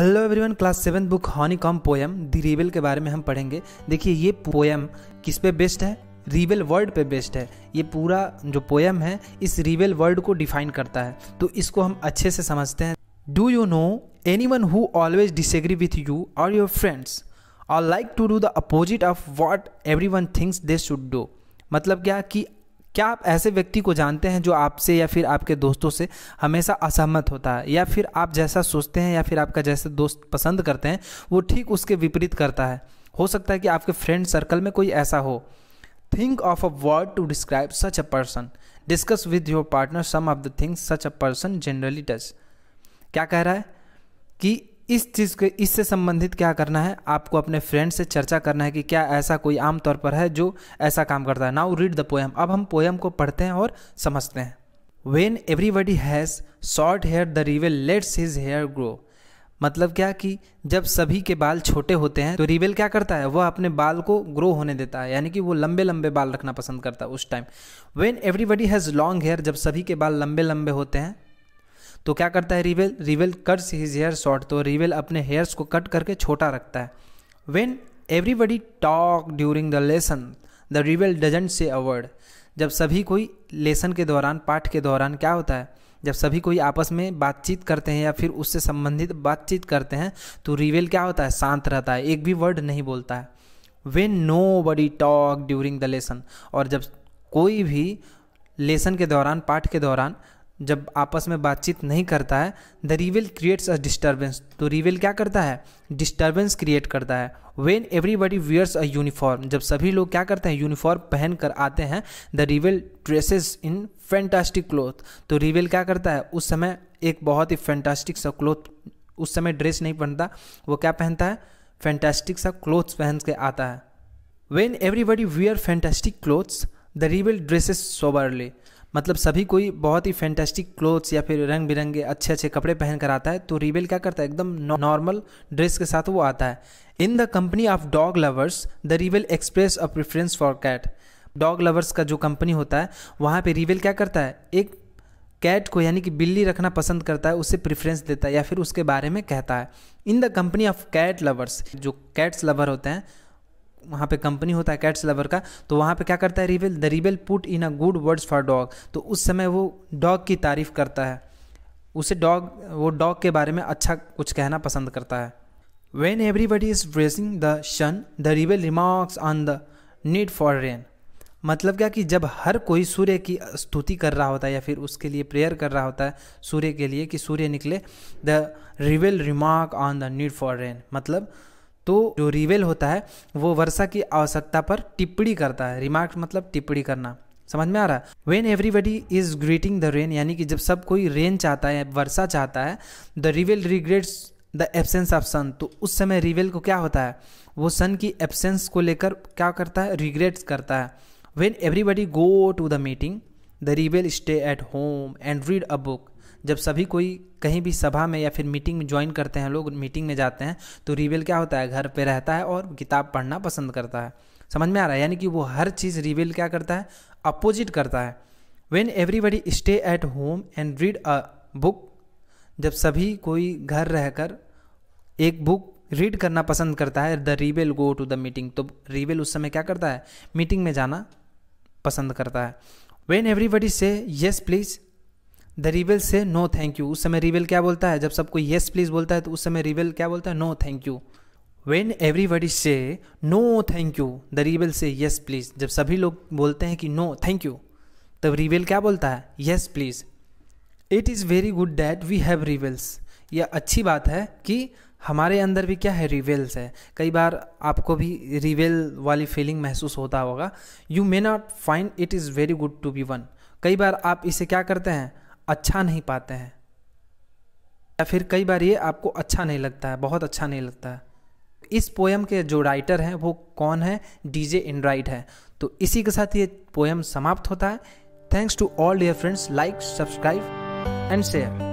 hello everyone class seven book honeycomb poem the रिवेल के बारे में हम पढ़ेंगे देखिए ये पोएम किस पे बेस्ड है रिवेल वर्ड पे बेस्ड है ये पूरा जो पोएम है इस रिवेल वर्ड को डिफाइन करता है तो इसको हम अच्छे से समझते हैं do you know any one who always disagree with you और your friends I like to do the opposite of what every one thinks they should do मतलब क्या कि क्या आप ऐसे व्यक्ति को जानते हैं जो आपसे या फिर आपके दोस्तों से हमेशा असहमत होता है या फिर आप जैसा सोचते हैं या फिर आपका जैसे दोस्त पसंद करते हैं वो ठीक उसके विपरीत करता है हो सकता है कि आपके फ्रेंड सर्कल में कोई ऐसा हो think of a word to describe such a person discuss with your partner some of the things such a person generally does क्या कह रहा है कि इस चीज़ के इससे संबंधित क्या करना है आपको अपने फ्रेंड से चर्चा करना है कि क्या ऐसा कोई आम तौर पर है जो ऐसा काम करता है नाउ रीड द पोएम अब हम पोएम को पढ़ते हैं और समझते हैं when everybody has short hair the रिवेल लेट्स हिज हेयर ग्रो मतलब क्या कि जब सभी के बाल छोटे होते हैं तो रिवेल क्या करता है वह अपने बाल को ग्रो होने देता है यानी कि वो लंबे लंबे बाल रखना पसंद करता है उस time when everybody has long hair जब सभी के बाल लंबे लंबे होते हैं तो क्या करता है Revel Revel cuts his hair short तो रिवेल अपने हेयर्स को कट करके छोटा रखता है when everybody talk during the lesson the रिवेल डजेंट से अवर्ड जब सभी कोई लेसन के दौरान पाठ के दौरान क्या होता है जब सभी कोई आपस में बातचीत करते हैं या फिर उससे संबंधित बातचीत करते हैं तो रिवेल क्या होता है शांत रहता है एक भी वर्ड नहीं बोलता है when nobody talk during the lesson और जब कोई भी लेसन के दौरान पाठ के दौरान जब आपस में बातचीत नहीं करता है द रिविल क्रिएट्स अ डिस्टर्बेंस तो रिविल क्या करता है डिस्टर्बेंस क्रिएट करता है when everybody wears a uniform जब सभी लोग क्या करते हैं यूनिफॉर्म पहन कर आते हैं द रिविल ड्रेसेस इन फैंटास्टिक क्लोथ तो रिविल क्या करता है उस समय एक बहुत ही फैंटास्टिक सा क्लोथ उस समय ड्रेस नहीं पहनता वो क्या पहनता है फैंटास्टिक सा क्लोथ्स पहन के आता है when everybody wear fantastic clothes the रिविल ड्रेसेस सोबरली मतलब सभी कोई बहुत ही फैंटेस्टिक क्लोथ्स या फिर रंग बिरंगे अच्छे अच्छे कपड़े पहन कर आता है तो रिबेल क्या करता है एकदम नॉर्मल ड्रेस के साथ वो आता है in the company of dog lovers the rebel express a preference for cat dog lovers का जो कंपनी होता है वहाँ पर रिवेल क्या करता है एक कैट को यानी कि बिल्ली रखना पसंद करता है उसे प्रेफरेंस देता है या फिर उसके बारे में कहता है in the company of cat lovers जो कैट्स लवर होते हैं वहाँ पे कंपनी होता है कैट्स लवर का तो वहाँ पे क्या करता है rebel the rebel put in a good words for dog तो उस समय वो डॉग की तारीफ करता है उसे डॉग वो डॉग के बारे में अच्छा कुछ कहना पसंद करता है when everybody is praising the sun the rebel remarks on the need for rain मतलब क्या कि जब हर कोई सूर्य की स्तुति कर रहा होता है या फिर उसके लिए प्रेयर कर रहा होता है सूर्य के लिए कि सूर्य निकले द रिवेल remark on the need for rain मतलब तो जो रिवेल होता है वो वर्षा की आवश्यकता पर टिप्पणी करता है रिमार्क मतलब टिप्पणी करना समझ में आ रहा है when everybody is greeting the rain यानी कि जब सब कोई रेन चाहता है वर्षा चाहता है द रिवेल regrets the absence of sun तो उस समय रिवेल को क्या होता है वो सन की एबसेंस को लेकर क्या करता है रिग्रेट्स करता है when everybody go to the meeting the रिवेल stay at home and read a book जब सभी कोई कहीं भी सभा में या फिर मीटिंग में ज्वाइन करते हैं लोग मीटिंग में जाते हैं तो रिवेल क्या होता है घर पर रहता है और किताब पढ़ना पसंद करता है समझ में आ रहा है यानी कि वो हर चीज़ रिवेल क्या करता है अपोजिट करता है when everybody stay at home and read a book जब सभी कोई घर रहकर एक बुक रीड करना पसंद करता है द रिवेल गो टू द मीटिंग तो रिवेल उस समय क्या करता है मीटिंग में जाना पसंद करता है when everybody say yes please the रिवेल से नो थैंक यू उस समय रिवेल क्या बोलता है जब सबको येस प्लीज़ बोलता है तो उस समय रिवेल क्या बोलता है no thank you when everybody say no thank you the रिवेल से येस प्लीज़ जब सभी लोग बोलते हैं कि नो थैंक यू तब रिवेल क्या बोलता है yes please it is very good that we have rebels यह अच्छी बात है कि हमारे अंदर भी क्या है रिवेल्स है कई बार आपको भी रिवेल वाली फीलिंग महसूस होता होगा you may not find it is very good to be one कई बार आप इसे क्या करते हैं अच्छा नहीं पाते हैं या फिर कई बार ये आपको अच्छा नहीं लगता है बहुत अच्छा नहीं लगता है इस पोएम के जो राइटर हैं वो कौन है डीजे इंड्राइड है तो इसी के साथ ये पोएम समाप्त होता है thanks to all dear friends like subscribe and share